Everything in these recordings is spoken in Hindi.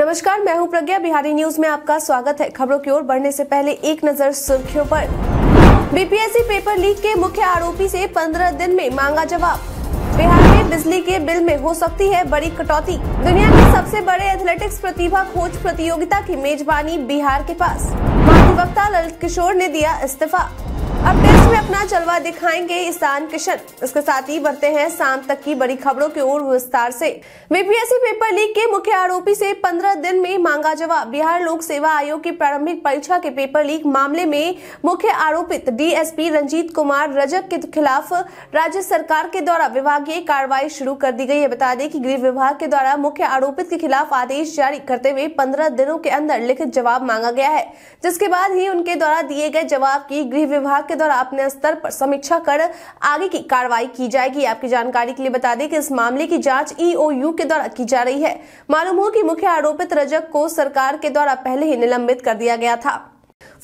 नमस्कार मैं हूं प्रज्ञा बिहारी न्यूज में आपका स्वागत है खबरों की ओर बढ़ने से पहले एक नजर सुर्खियों पर बीपीएससी पेपर लीक के मुख्य आरोपी से पंद्रह दिन में मांगा जवाब बिहार में बिजली के बिल में हो सकती है बड़ी कटौती दुनिया के सबसे बड़े एथलेटिक्स प्रतिभा खोज प्रतियोगिता की मेजबानी बिहार के पास अधिवक्ता ललित किशोर ने दिया इस्तीफा अब टेस्ट में अपना चलवा दिखाएंगे ईशान किशन इसके साथ ही बढ़ते हैं शाम तक की बड़ी खबरों की ओर विस्तार से बीपीएससी पेपर लीक के मुख्य आरोपी से 15 दिन में मांगा जवाब बिहार लोक सेवा आयोग की प्रारंभिक परीक्षा के पेपर लीक मामले में मुख्य आरोपित डीएसपी रंजीत कुमार रजक के खिलाफ राज्य सरकार के द्वारा विभाग आगे कार्रवाई शुरू कर दी गई है बता दें कि गृह विभाग के द्वारा मुख्य आरोपित के खिलाफ आदेश जारी करते हुए पंद्रह दिनों के अंदर लिखित जवाब मांगा गया है जिसके बाद ही उनके द्वारा दिए गए जवाब की गृह विभाग के द्वारा अपने स्तर पर समीक्षा कर आगे की कार्रवाई की जाएगी आपकी जानकारी के लिए बता दें की इस मामले की जाँच ईओ के द्वारा की जा रही है मालूम हो की मुख्य आरोपित रजक को सरकार के द्वारा पहले ही निलंबित कर दिया गया था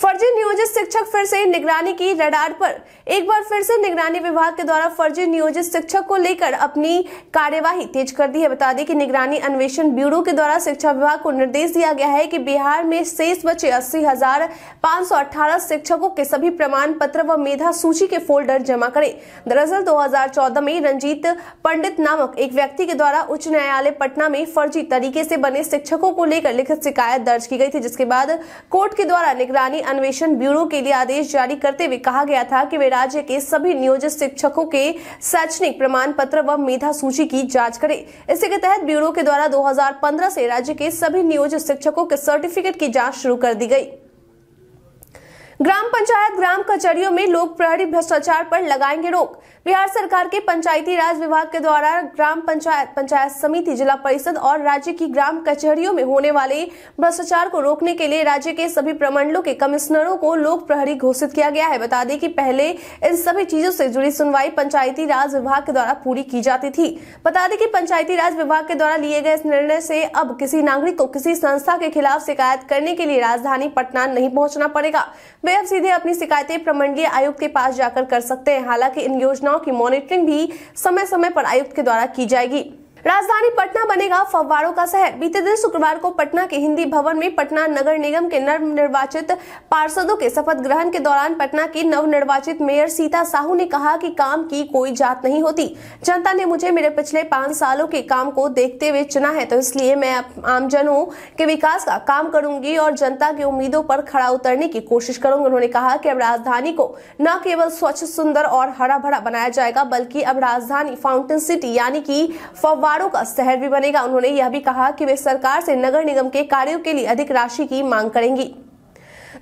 फर्जी नियोजित शिक्षक फिर से निगरानी की रडार पर एक बार फिर से निगरानी विभाग के द्वारा फर्जी नियोजित शिक्षक को लेकर अपनी कार्यवाही तेज कर दी है बता दें कि निगरानी अन्वेषण ब्यूरो के द्वारा शिक्षा विभाग को निर्देश दिया गया है कि बिहार में शेष बचे अस्सी शिक्षकों के सभी प्रमाण पत्र व मेधा सूची के फोल्डर जमा करे दरअसल दो में रंजीत पंडित नामक एक व्यक्ति के द्वारा उच्च न्यायालय पटना में फर्जी तरीके से बने शिक्षकों को लेकर लिखित शिकायत दर्ज की गई थी जिसके बाद कोर्ट के द्वारा निगरानी अन्वेषण ब्यूरो के लिए आदेश जारी करते हुए कहा गया था कि वे राज्य के सभी नियोजित शिक्षकों के शैक्षणिक प्रमाण पत्र व मेधा सूची की जांच करें इसी के तहत ब्यूरो के द्वारा 2015 से राज्य के सभी नियोजित शिक्षकों के सर्टिफिकेट की जाँच शुरू कर दी गई ग्राम पंचायत ग्राम कचहरियों में लोग प्रहरी भ्रष्टाचार पर लगाएंगे रोक बिहार सरकार के पंचायती राज विभाग के द्वारा ग्राम पंचायत पंचायत समिति जिला परिषद और राज्य की ग्राम कचहरियों में होने वाले भ्रष्टाचार को रोकने के लिए राज्य के सभी प्रमंडलों के कमिश्नरों को लोक प्रहरी घोषित किया गया है बता दें कि पहले इन सभी चीजों से जुड़ी सुनवाई पंचायती राज विभाग के द्वारा पूरी की जाती थी बता दें कि पंचायती राज विभाग के द्वारा लिए गए इस निर्णय से अब किसी नागरिक को किसी संस्था के खिलाफ शिकायत करने के लिए राजधानी पटना नहीं पहुंचना पड़ेगा वे अब सीधे अपनी शिकायतें प्रमंडलीय आयुक्त के पास जाकर कर सकते हैं हालांकि इन योजनाओं घटनाओं की मॉनिटरिंग भी समय समय पर आयुक्त के द्वारा की जाएगी राजधानी पटना बनेगा फव्वारों का शहर बीते दिन शुक्रवार को पटना के हिंदी भवन में पटना नगर निगम के नव निर्वाचित पार्षदों के शपथ ग्रहण के दौरान पटना की नव निर्वाचित मेयर सीता साहू ने कहा कि काम की कोई जात नहीं होती जनता ने मुझे मेरे पिछले पांच सालों के काम को देखते हुए चुना है तो इसलिए मैं आमजनों के विकास का काम करूंगी और जनता की उम्मीदों पर खड़ा उतरने की कोशिश करूंगी उन्होंने कहा कि अब राजधानी को न केवल स्वच्छ सुंदर और हरा भरा बनाया जाएगा बल्कि अब राजधानी फाउंटेन सिटी यानी कि फव्वार पहाड़ों का शहर भी बनेगा उन्होंने यह भी कहा कि वे सरकार से नगर निगम के कार्यों के लिए अधिक राशि की मांग करेंगी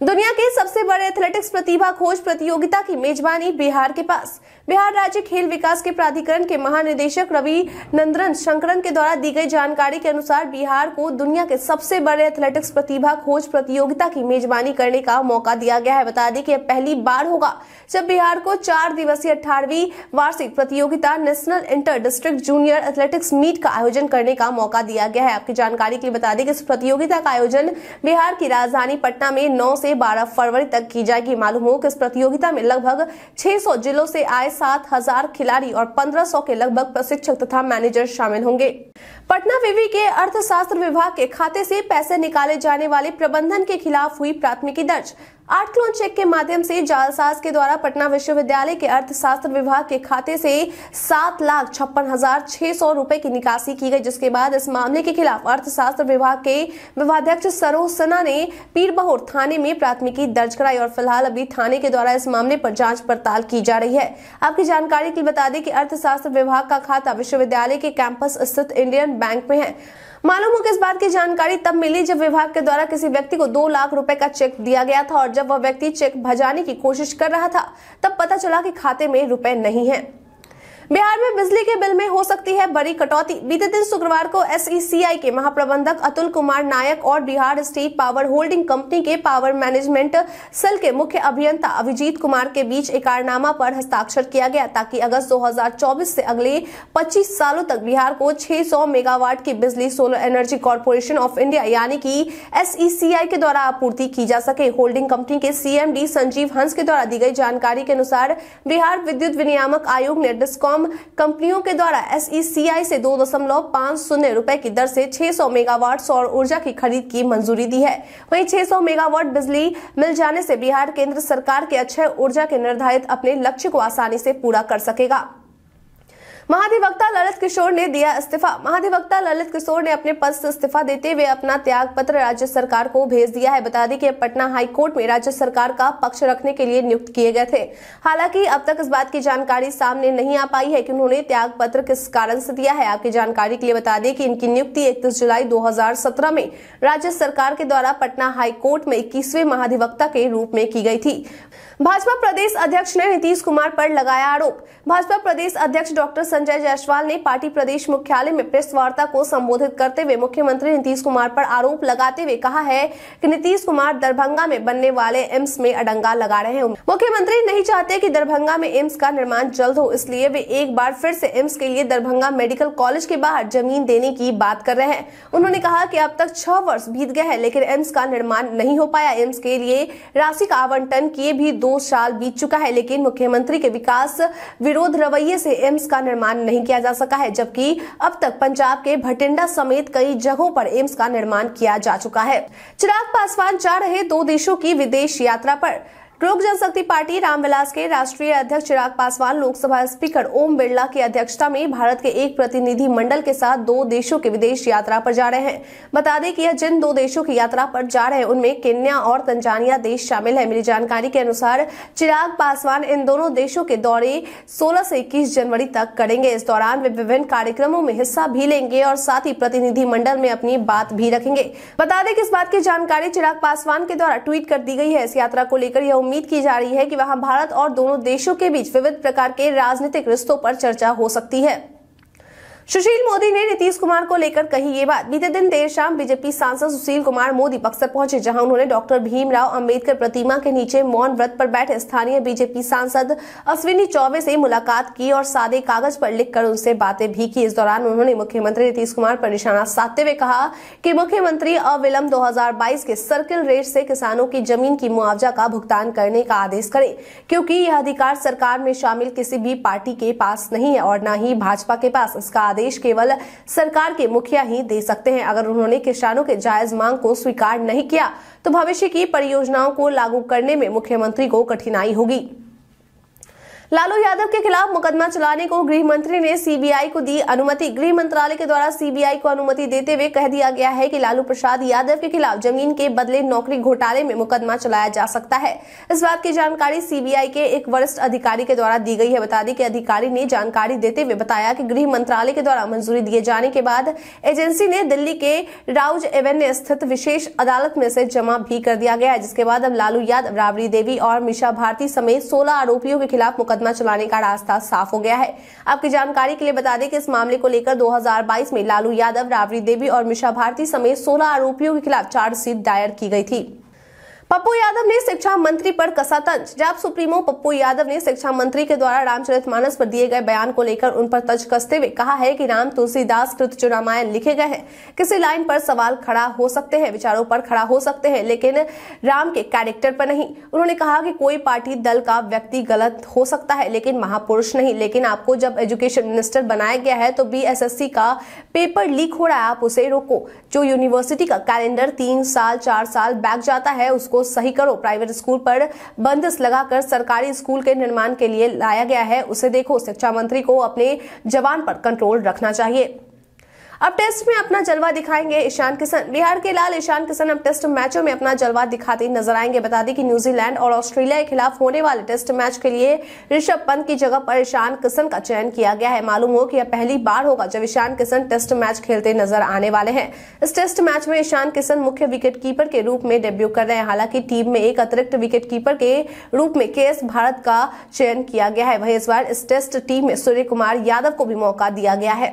दुनिया के सबसे बड़े एथलेटिक्स प्रतिभा खोज प्रतियोगिता की मेजबानी बिहार के पास बिहार राज्य खेल विकास के प्राधिकरण के महानिदेशक रवि नंदन शंकरन के द्वारा दी गई जानकारी के अनुसार बिहार को दुनिया के सबसे बड़े एथलेटिक्स प्रतिभा खोज प्रतियोगिता की मेजबानी करने का मौका दिया गया है बता दें कि यह पहली बार होगा जब बिहार को चार दिवसीय अठारहवीं वार्षिक प्रतियोगिता national inter district junior athletics meet का आयोजन करने का मौका दिया गया है आपकी जानकारी के लिए बता दें कि इस प्रतियोगिता का आयोजन बिहार की राजधानी पटना में नौ से से 12 फरवरी तक की जाएगी मालूम हो कि इस प्रतियोगिता में लगभग 600 जिलों से आए 7000 खिलाड़ी और 1500 के लगभग प्रशिक्षक तथा मैनेजर शामिल होंगे पटना विवि के अर्थशास्त्र विभाग के खाते से पैसे निकाले जाने वाले प्रबंधन के खिलाफ हुई प्राथमिकी दर्ज आठ क्लोन चेक के माध्यम से जालसाज के द्वारा पटना विश्वविद्यालय के अर्थशास्त्र विभाग के खाते से सात लाख छप्पन हजार छह सौ रूपए की निकासी की गई जिसके बाद इस मामले के खिलाफ अर्थशास्त्र विभाग के विभाध्यक्ष सरोज सिन्हा ने पीरबहोर थाने में प्राथमिकी दर्ज कराई और फिलहाल अभी थाने के द्वारा इस मामले पर जांच पड़ताल की जा रही है आपकी जानकारी के लिए बता दें कि अर्थशास्त्र विभाग का खाता विश्वविद्यालय के कैंपस स्थित इंडियन बैंक में है मालूम हो कि इस बात की जानकारी तब मिली जब विभाग के द्वारा किसी व्यक्ति को दो लाख रुपए का चेक दिया गया था और जब वह व्यक्ति चेक भजाने की कोशिश कर रहा था तब पता चला कि खाते में रुपए नहीं है बिहार में बिजली के बिल में हो सकती है बड़ी कटौती बीते दिन शुक्रवार को एस e के महाप्रबंधक अतुल कुमार नायक और Bihar state power holding company के पावर मैनेजमेंट सेल के मुख्य अभियंता अभिजीत कुमार के बीच इकारनामा पर हस्ताक्षर किया गया ताकि अगस्त 2024 से अगले 25 सालों तक बिहार को 600 मेगावाट की बिजली solar energy corporation of India यानी कि एसईसीआई e के द्वारा आपूर्ति की जा सके होल्डिंग कंपनी के सीएमडी संजीव हंस के द्वारा दी गई जानकारी के अनुसार बिहार विद्युत विनियामक आयोग ने डिस्कॉम तमाम कंपनियों के द्वारा एसईसीआई e से दो दशमलव पाँच शून्य रूपए की दर से 600 मेगावाट सौर ऊर्जा की खरीद की मंजूरी दी है वहीं 600 मेगावाट बिजली मिल जाने से बिहार केंद्र सरकार के अच्छे ऊर्जा के निर्धारित अपने लक्ष्य को आसानी से पूरा कर सकेगा महाधिवक्ता ललित किशोर ने दिया इस्तीफा महाधिवक्ता ललित किशोर ने अपने पद से इस्तीफा देते हुए अपना त्याग पत्र राज्य सरकार को भेज दिया है बता दें कि पटना हाईकोर्ट में राज्य सरकार का पक्ष रखने के लिए नियुक्त किए गए थे हालांकि अब तक इस बात की जानकारी सामने नहीं आ पाई है कि उन्होंने त्याग पत्र किस कारण से दिया है आपकी जानकारी के लिए बता दें कि इनकी नियुक्ति इकतीस जुलाई दो में राज्य सरकार के द्वारा पटना हाईकोर्ट में इक्कीसवें महाधिवक्ता के रूप में की गई थी भाजपा प्रदेश अध्यक्ष ने नीतीश कुमार पर लगाया आरोप भाजपा प्रदेश अध्यक्ष डॉक्टर संजय जायसवाल ने पार्टी प्रदेश मुख्यालय में प्रेस वार्ता को संबोधित करते हुए मुख्यमंत्री नीतीश कुमार पर आरोप लगाते हुए कहा है कि नीतीश कुमार दरभंगा में बनने वाले एम्स में अडंगा लगा रहे हैं मुख्यमंत्री नहीं चाहते की दरभंगा में एम्स का निर्माण जल्द हो इसलिए वे एक बार फिर ऐसी एम्स के लिए दरभंगा मेडिकल कॉलेज के बाहर जमीन देने की बात कर रहे हैं उन्होंने कहा की अब तक छह वर्ष बीत गए हैं लेकिन एम्स का निर्माण नहीं हो पाया एम्स के लिए राशि का आवंटन किए भी दो दो साल बीत चुका है लेकिन मुख्यमंत्री के विकास विरोध रवैये से एम्स का निर्माण नहीं किया जा सका है जबकि अब तक पंजाब के भटिंडा समेत कई जगहों पर एम्स का निर्माण किया जा चुका है चिराग पासवान जा रहे दो देशों की विदेश यात्रा पर लोक जनशक्ति पार्टी रामविलास के राष्ट्रीय अध्यक्ष चिराग पासवान लोकसभा स्पीकर ओम बिरला की अध्यक्षता में भारत के एक प्रतिनिधि मंडल के साथ दो देशों के विदेश यात्रा पर जा रहे हैं बता दें कि यह जिन दो देशों की यात्रा पर जा रहे हैं उनमें केन्या और तंजानिया देश शामिल है मिली जानकारी के अनुसार चिराग पासवान इन दोनों देशों के दौरे सोलह से इक्कीस जनवरी तक करेंगे इस दौरान वे विभिन्न कार्यक्रमों में हिस्सा भी लेंगे और साथ ही प्रतिनिधि मंडल में अपनी बात भी रखेंगे बता दें कि इस बात की जानकारी चिराग पासवान के द्वारा ट्वीट कर दी गई है इस यात्रा को लेकर यह उम्मीद की जा रही है कि वहां भारत और दोनों देशों के बीच विविध प्रकार के राजनीतिक रिश्तों पर चर्चा हो सकती है सुशील मोदी ने नीतीश कुमार को लेकर कही ये बात बीते दिन देर शाम बीजेपी सांसद सुशील कुमार मोदी बक्सर पहुंचे जहां उन्होंने डॉक्टर भीमराव अंबेडकर प्रतिमा के नीचे मौन व्रत पर बैठे स्थानीय बीजेपी सांसद अश्विनी चौबे से मुलाकात की और सादे कागज पर लिखकर उनसे बातें भी की इस दौरान उन्होंने मुख्यमंत्री नीतीश कुमार पर निशाना साधते हुए कहा कि मुख्यमंत्री अविलंब दो के सर्किल रेट से किसानों की जमीन की मुआवजा का भुगतान करने का आदेश करें क्योंकि यह अधिकार सरकार में शामिल किसी भी पार्टी के पास नहीं है और न ही भाजपा के पास इसका आदेश केवल सरकार के मुखिया ही दे सकते हैं अगर उन्होंने किसानों के जायज मांग को स्वीकार नहीं किया तो भविष्य की परियोजनाओं को लागू करने में मुख्यमंत्री को कठिनाई होगी लालू यादव के खिलाफ मुकदमा चलाने को गृह मंत्री ने सीबीआई को दी अनुमति गृह मंत्रालय के द्वारा सीबीआई को अनुमति देते हुए कह दिया गया है कि लालू प्रसाद यादव के खिलाफ जमीन के बदले नौकरी घोटाले में मुकदमा चलाया जा सकता है इस बात की जानकारी सीबीआई के एक वरिष्ठ अधिकारी के द्वारा दी गई है बता दें कि अधिकारी ने जानकारी देते हुए बताया कि गृह मंत्रालय के द्वारा मंजूरी दिए जाने के बाद एजेंसी ने दिल्ली के राउज एवन स्थित विशेष अदालत में से जमा भी कर दिया गया है जिसके बाद अब लालू यादव राबड़ी देवी और मिशा भारती समेत सोलह आरोपियों के खिलाफ मुकदमा मुकदमा चलाने का रास्ता साफ हो गया है आपकी जानकारी के लिए बता दें कि इस मामले को लेकर 2022 में लालू यादव राबड़ी देवी और मिशा भारती समेत 16 आरोपियों के खिलाफ चार्जशीट दायर की गई थी पप्पू यादव ने शिक्षा मंत्री पर कसा तंज जब सुप्रीमो पप्पू यादव ने शिक्षा मंत्री के द्वारा रामचरितमानस पर दिए गए बयान को लेकर उन पर तंज कसते हुए कहा है कि राम तुलसीदास कृत चुनामायन लिखे गए हैं किसी लाइन पर सवाल खड़ा हो सकते हैं विचारों पर खड़ा हो सकते हैं लेकिन राम के कैरेक्टर पर नहीं उन्होंने कहा कि कोई पार्टी दल का व्यक्ति गलत हो सकता है लेकिन महापुरुष नहीं लेकिन आपको जब एजुकेशन मिनिस्टर बनाया गया है तो बी का पेपर लीक हो रहा है आप उसे रोको जो यूनिवर्सिटी का कैलेंडर तीन साल चार साल बैक जाता है उसको सही करो प्राइवेट स्कूल पर बंदिश लगाकर सरकारी स्कूल के निर्माण के लिए लाया गया है उसे देखो शिक्षा मंत्री को अपने जवान पर कंट्रोल रखना चाहिए अब टेस्ट में अपना जलवा दिखाएंगे ईशान किशन बिहार के लाल ईशान किशन अब टेस्ट मैचों में अपना जलवा दिखाते नजर आएंगे बता दें कि न्यूजीलैंड और ऑस्ट्रेलिया के खिलाफ होने वाले टेस्ट मैच के लिए ऋषभ पंत की जगह पर ईशान किशन का चयन किया गया है मालूम हो कि यह पहली बार होगा जब ईशान किशन टेस्ट मैच खेलते नजर आने वाले हैं इस टेस्ट मैच में ईशान किशन मुख्य विकेट के रूप में डेब्यू कर रहे हैं हालांकि टीम में एक अतिरिक्त विकेट के रूप में के भारत का चयन किया गया है वही इस बार इस टेस्ट टीम में सूर्य कुमार यादव को भी मौका दिया गया है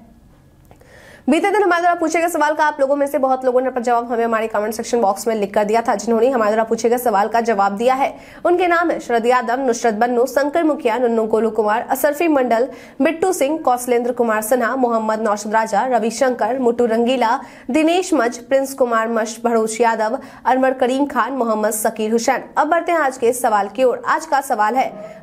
बीते दिन हमारे द्वारा पूछे गए सवाल का आप लोगों में से बहुत लोगों ने अपना जवाब हमें हमारे कमेंट सेक्शन बॉक्स में लिख कर दिया था जिन्होंने हमारे द्वारा पूछे गए सवाल का जवाब दिया है उनके नाम है शरद यादव नुसरत बन्नू शंकर मुखिया नुन्नू गोलू कुमार असरफी मंडल बिट्टू सिंह कौशलेंद्र कुमार सिन्हा मोहम्मद नौशद राजा रविशंकर मुटू रंगीला दिनेश मज प्रिंस कुमार मश भरोच यादव अरमर करीम खान मोहम्मद सकीर हुसैन अब बढ़ते हैं आज के सवाल की ओर आज का सवाल है